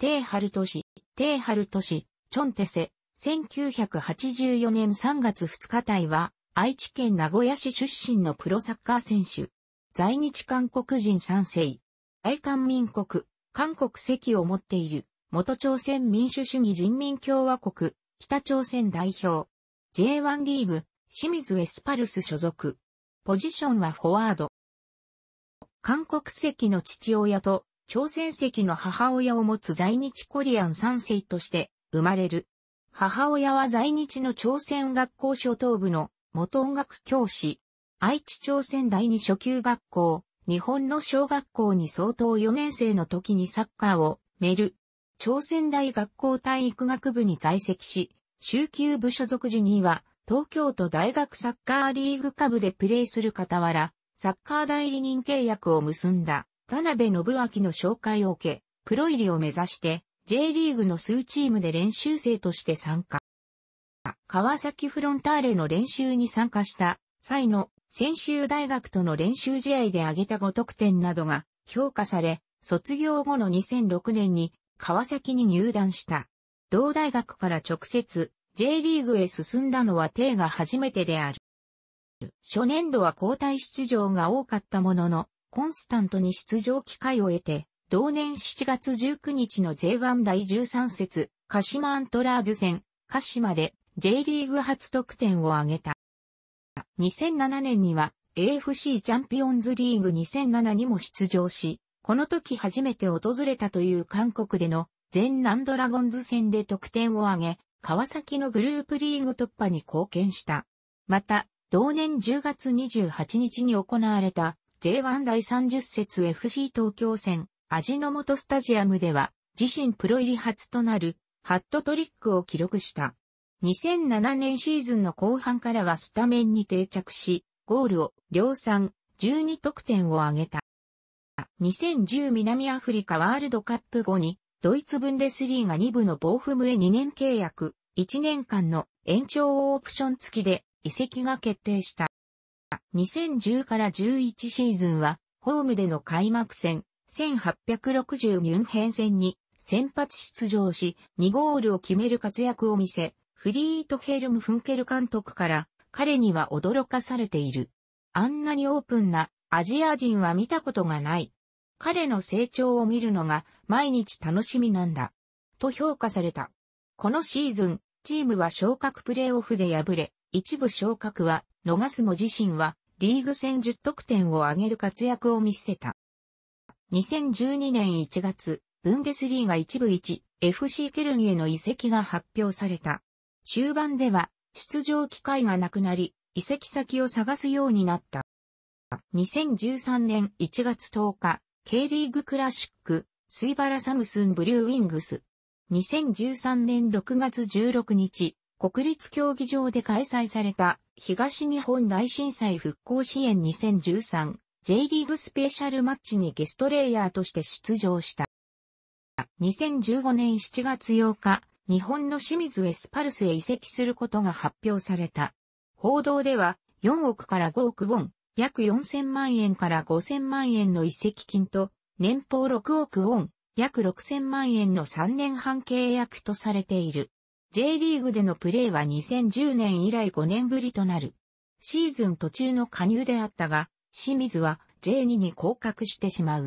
テイハルト氏、テイハルト氏、チョンテセ、1984年3月2日隊は、愛知県名古屋市出身のプロサッカー選手。在日韓国人3世。愛韓民国、韓国籍を持っている、元朝鮮民主主義人民共和国、北朝鮮代表。J1 リーグ、清水エスパルス所属。ポジションはフォワード。韓国籍の父親と朝鮮籍の母親を持つ在日コリアン3世として生まれる。母親は在日の朝鮮学校初等部の元音楽教師、愛知朝鮮第二初級学校、日本の小学校に相当4年生の時にサッカーをメル、朝鮮大学校体育学部に在籍し、週休部所属時には東京都大学サッカーリーグ下部でプレーする傍ら、サッカー代理人契約を結んだ。田辺信明の紹介を受け、プロ入りを目指して J リーグの数チームで練習生として参加。川崎フロンターレの練習に参加した際の専修大学との練習試合で挙げた5得点などが評価され、卒業後の2006年に川崎に入団した。同大学から直接 J リーグへ進んだのは定が初めてである。初年度は交代出場が多かったものの、コンスタントに出場機会を得て、同年7月19日の J1 第13節、鹿島アントラーズ戦、鹿島で J リーグ初得点を挙げた。2007年には AFC チャンピオンズリーグ2007にも出場し、この時初めて訪れたという韓国での全南ドラゴンズ戦で得点を挙げ、川崎のグループリーグ突破に貢献した。また、同年10月28日に行われた J1 第30節 FC 東京戦、味の素スタジアムでは、自身プロ入り初となる、ハットトリックを記録した。2007年シーズンの後半からはスタメンに定着し、ゴールを量産、12得点を挙げた。2010南アフリカワールドカップ後に、ドイツブンデスリーが2部のボーフムへ2年契約、1年間の延長オプション付きで移籍が決定した。2010から11シーズンは、ホームでの開幕戦、1860ミュンヘン戦に先発出場し、2ゴールを決める活躍を見せ、フリートヘルム・フンケル監督から彼には驚かされている。あんなにオープンなアジア人は見たことがない。彼の成長を見るのが毎日楽しみなんだ。と評価された。このシーズン、チームは昇格プレーオフで敗れ、一部昇格は逃すも自身はリーグ戦10得点を挙げる活躍を見せた。2012年1月、ブンデスリーが一部一、FC ケルンへの移籍が発表された。終盤では、出場機会がなくなり、移籍先を探すようになった。2013年1月10日、K リーグクラシック、スイバラサムスンブリューウィングス。2013年6月16日、国立競技場で開催された東日本大震災復興支援 2013J リーグスペシャルマッチにゲストレイヤーとして出場した。2015年7月8日、日本の清水エスパルスへ移籍することが発表された。報道では、4億から5億ウォン、約4000万円から5000万円の移籍金と、年俸6億ウォン、約6000万円の3年半契約とされている。J リーグでのプレーは2010年以来5年ぶりとなる。シーズン途中の加入であったが、清水は J2 に降格してしまう。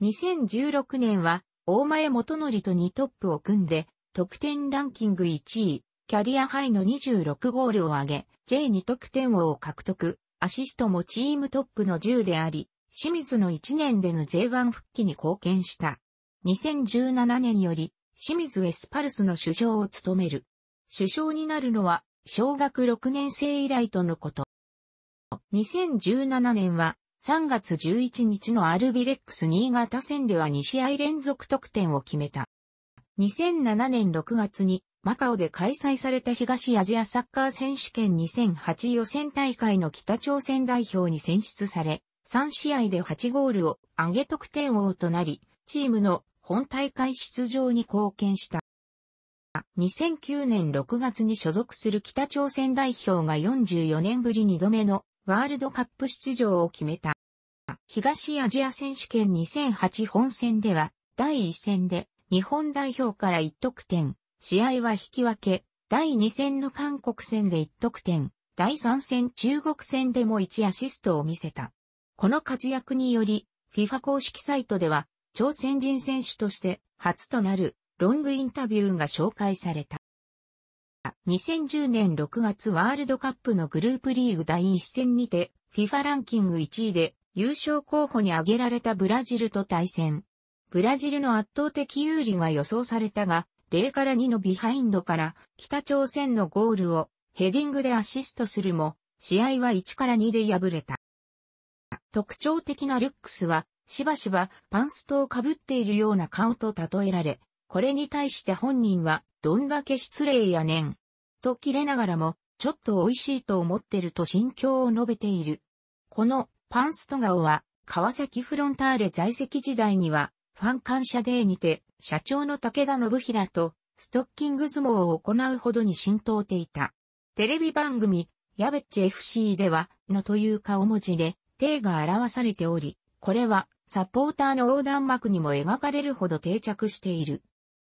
2016年は、大前元則と2トップを組んで、得点ランキング1位、キャリアハイの26ゴールを挙げ、J2 得点王を獲得、アシストもチームトップの10であり、清水の1年での J1 復帰に貢献した。2017年より清水エスパルスの首相を務める。首相になるのは、小学6年生以来とのこと。2017年は、3月11日のアルビレックス新潟戦では2試合連続得点を決めた。2007年6月に、マカオで開催された東アジアサッカー選手権2008予選大会の北朝鮮代表に選出され、3試合で8ゴールを上げ得点王となり、チームの本大会出場に貢献した。2009年6月に所属する北朝鮮代表が44年ぶり2度目のワールドカップ出場を決めた。東アジア選手権2008本戦では、第1戦で日本代表から1得点、試合は引き分け、第2戦の韓国戦で1得点、第3戦中国戦でも1アシストを見せた。この活躍により、FIFA 公式サイトでは、朝鮮人選手として初となるロングインタビューが紹介された。2010年6月ワールドカップのグループリーグ第1戦にて FIFA ランキング1位で優勝候補に挙げられたブラジルと対戦。ブラジルの圧倒的有利が予想されたが、0から2のビハインドから北朝鮮のゴールをヘディングでアシストするも、試合は1から2で敗れた。特徴的なルックスはしばしばパンストをかぶっているような顔と例えられ、これに対して本人は、どんだけ失礼やねん。と切れながらも、ちょっと美味しいと思ってると心境を述べている。このパンスト顔は、川崎フロンターレ在籍時代には、ファン感謝デーにて、社長の武田信平と、ストッキング相撲を行うほどに浸透ていた。テレビ番組、やべっち FC では、のという顔文字で、手が表されており、これは、サポーターの横断幕にも描かれるほど定着している。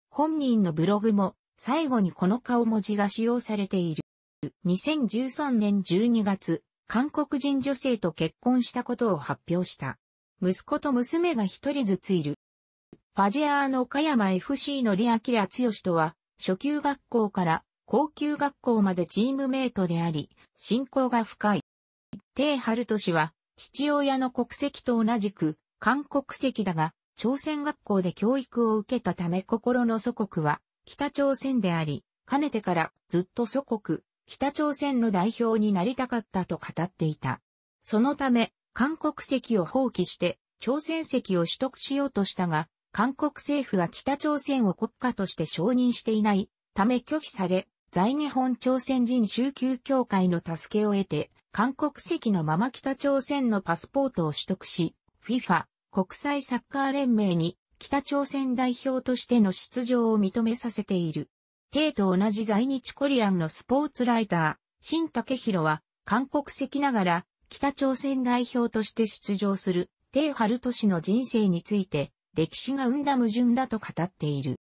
本人のブログも最後にこの顔文字が使用されている。2013年12月、韓国人女性と結婚したことを発表した。息子と娘が一人ずついる。ファジアーの岡山 FC のリアキラツヨシとは、初級学校から高級学校までチームメイトであり、親交が深い。テイハルト氏は、父親の国籍と同じく、韓国籍だが、朝鮮学校で教育を受けたため心の祖国は北朝鮮であり、かねてからずっと祖国、北朝鮮の代表になりたかったと語っていた。そのため、韓国籍を放棄して朝鮮籍を取得しようとしたが、韓国政府は北朝鮮を国家として承認していないため拒否され、在日本朝鮮人宗教協会の助けを得て、韓国籍のまま北朝鮮のパスポートを取得し、FIFA 国際サッカー連盟に北朝鮮代表としての出場を認めさせている。帝と同じ在日コリアンのスポーツライター、新武弘は、韓国籍ながら、北朝鮮代表として出場する、帝春氏の人生について、歴史が生んだ矛盾だと語っている。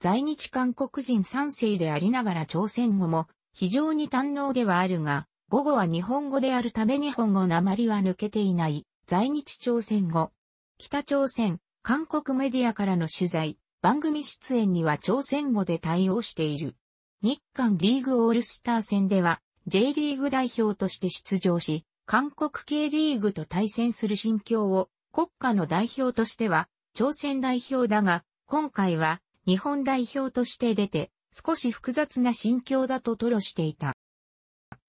在日韓国人3世でありながら朝鮮語も、非常に堪能ではあるが、午後は日本語であるため日本語鉛は抜けていない、在日朝鮮語、北朝鮮、韓国メディアからの取材、番組出演には朝鮮語で対応している。日韓リーグオールスター戦では J リーグ代表として出場し、韓国系リーグと対戦する心境を国家の代表としては朝鮮代表だが、今回は日本代表として出て少し複雑な心境だと吐露していた。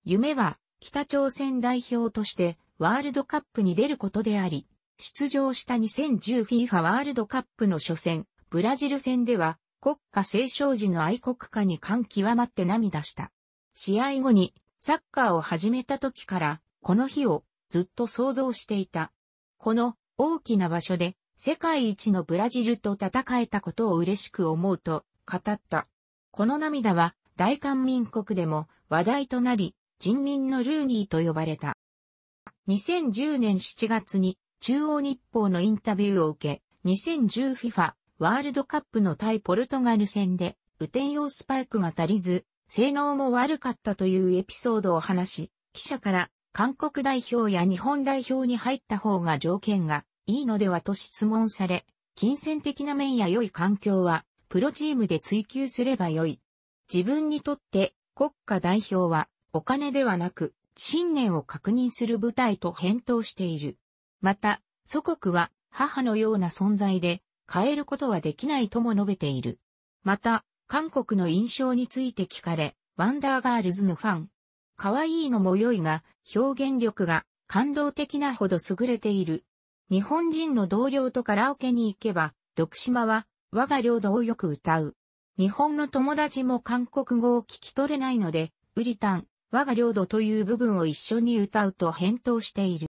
夢は北朝鮮代表としてワールドカップに出ることであり、出場した 2010FIFA ワールドカップの初戦、ブラジル戦では、国家斉唱時の愛国歌に感極まって涙した。試合後に、サッカーを始めた時から、この日をずっと想像していた。この大きな場所で世界一のブラジルと戦えたことを嬉しく思うと語った。この涙は大韓民国でも話題となり、人民のルーニーと呼ばれた。2010年7月に中央日報のインタビューを受け、2010 FIFA ワールドカップの対ポルトガル戦で、雨天用スパイクが足りず、性能も悪かったというエピソードを話し、記者から韓国代表や日本代表に入った方が条件がいいのではと質問され、金銭的な面や良い環境は、プロチームで追求すれば良い。自分にとって国家代表はお金ではなく、信念を確認する舞台と返答している。また、祖国は母のような存在で変えることはできないとも述べている。また、韓国の印象について聞かれ、ワンダーガールズのファン。可愛いのも良いが、表現力が感動的なほど優れている。日本人の同僚とカラオケに行けば、徳島は我が領土をよく歌う。日本の友達も韓国語を聞き取れないので、ウリタン、我が領土という部分を一緒に歌うと返答している。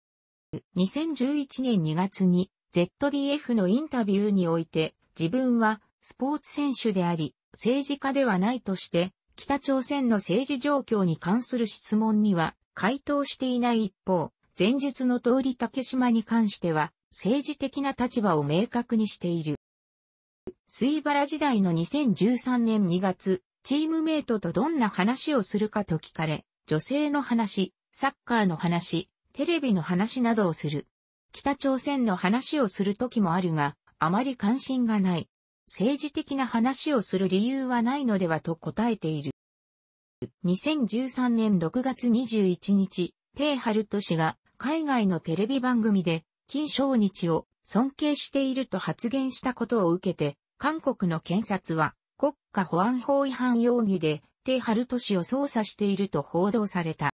2011年2月に ZDF のインタビューにおいて自分はスポーツ選手であり政治家ではないとして北朝鮮の政治状況に関する質問には回答していない一方前述の通り竹島に関しては政治的な立場を明確にしている。水原時代の2013年2月、チームメイトとどんな話をするかと聞かれ、女性の話、サッカーの話、テレビの話などをする。北朝鮮の話をする時もあるが、あまり関心がない。政治的な話をする理由はないのではと答えている。2013年6月21日、テイハルト氏が海外のテレビ番組で金正日を尊敬していると発言したことを受けて、韓国の検察は国家保安法違反容疑でテイハルト氏を捜査していると報道された。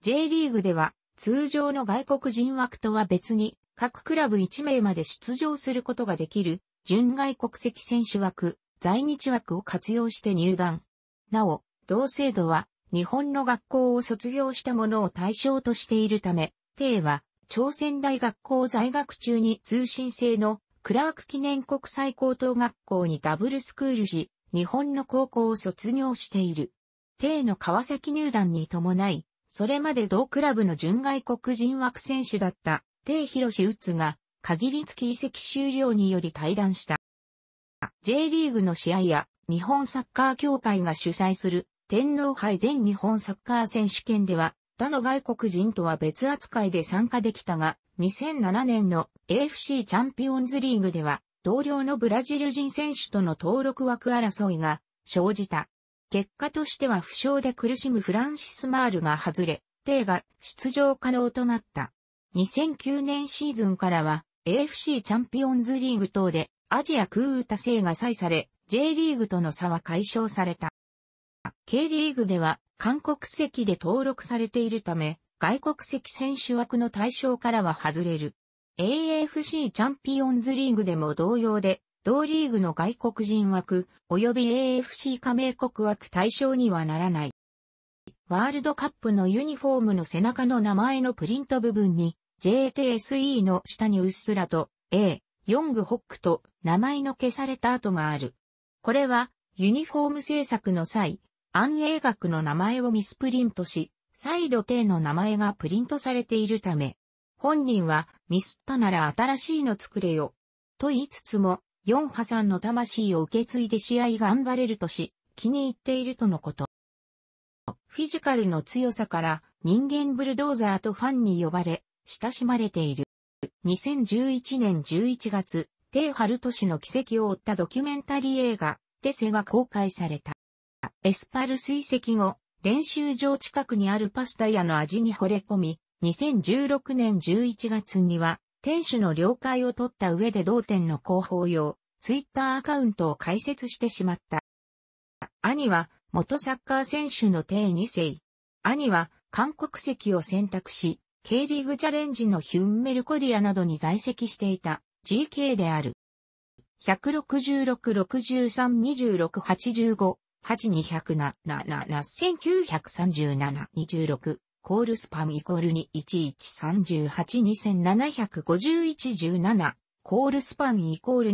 J リーグでは通常の外国人枠とは別に、各クラブ1名まで出場することができる、純外国籍選手枠、在日枠を活用して入団。なお、同制度は、日本の学校を卒業した者を対象としているため、定は、朝鮮大学校在学中に通信制のクラーク記念国際高等学校にダブルスクールし、日本の高校を卒業している。定の川崎入団に伴い、それまで同クラブの純外国人枠選手だった、テイヒロシウツが、限り付き移籍終了により退団した。J リーグの試合や、日本サッカー協会が主催する、天皇杯全日本サッカー選手権では、他の外国人とは別扱いで参加できたが、2007年の AFC チャンピオンズリーグでは、同僚のブラジル人選手との登録枠争いが生じた。結果としては負傷で苦しむフランシス・マールが外れ、テが出場可能となった。2009年シーズンからは AFC チャンピオンズリーグ等でアジア空打制が採され、J リーグとの差は解消された。K リーグでは韓国籍で登録されているため、外国籍選手枠の対象からは外れる。AFC チャンピオンズリーグでも同様で、同リーグの外国人枠、及び AFC 加盟国枠対象にはならない。ワールドカップのユニフォームの背中の名前のプリント部分に、JTSE の下にうっすらと、A、ヨングホックと名前の消された跡がある。これは、ユニフォーム制作の際、安永学の名前をミスプリントし、再度 T の名前がプリントされているため、本人はミスったなら新しいの作れよ、と言いつつも、ヨンハさんの魂を受け継いで試合頑張れるとし、気に入っているとのこと。フィジカルの強さから人間ブルドーザーとファンに呼ばれ、親しまれている。2011年11月、テイハルト氏の奇跡を追ったドキュメンタリー映画、テセが公開された。エスパル水石後、練習場近くにあるパスタ屋の味に惚れ込み、2016年11月には店主の了解を取った上で同店の広報用、ツイッターアカウントを開設してしまった。兄は、元サッカー選手の定2世。兄は、韓国籍を選択し、K リーグチャレンジのヒュンメルコリアなどに在籍していた GK である。166,63,26,85,8200,7,7,1937,26コールスパムイコール21138275117コールスパムイコール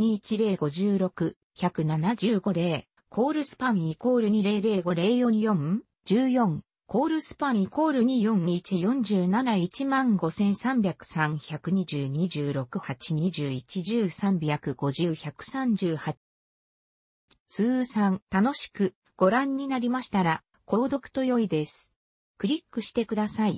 210561750コールスパムイコール200504414コールスパムイコール2 4 1 4 5 3 0 0 3 1 3 2 0 2 6 8 2 1 1 3 5 0 1 3 8通算楽しくご覧になりましたら、購読と良いです。クリックしてください。